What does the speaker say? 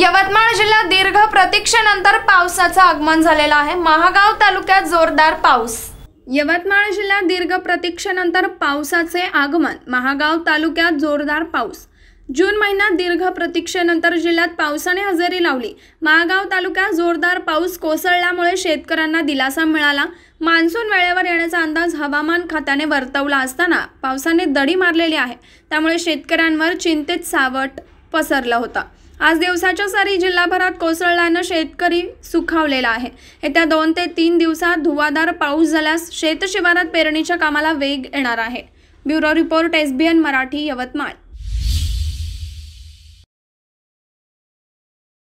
यवतमाळ जिल्ह्यात दीर्घ प्रतीक्षेनंतर पावसाचं आगमन झालेलं आहे महागाव तालुक्यात जोरदार पाऊस यवतमाळ जिल्ह्यात दीर्घ प्रतीक्षेनंतर पावसाचे आगमन महागाव तालुक्यात जोरदार पाऊस जून महिन्यात दीर्घ प्रतीक्षेनंतर जिल्ह्यात पावसाने हजेरी लावली महागाव तालुक्यात जोरदार पाऊस कोसळल्यामुळे शेतकऱ्यांना दिलासा मिळाला मान्सून वेळेवर येण्याचा अंदाज हवामान खात्याने वर्तवला असताना पावसाने दडी मारलेली आहे त्यामुळे शेतकऱ्यांवर चिंतेत सावट पसरला होता आज दिवसाच्या सरी जिल्हाभरात कोसळल्यानं शेतकरी सुखावलेला आहे येत्या दोन ते तीन दिवसात धुवादार पाऊस झाल्यास शेतशिवारात पेरणीच्या कामाला वेग येणार आहे bureau report SBN Marathi Yavatmal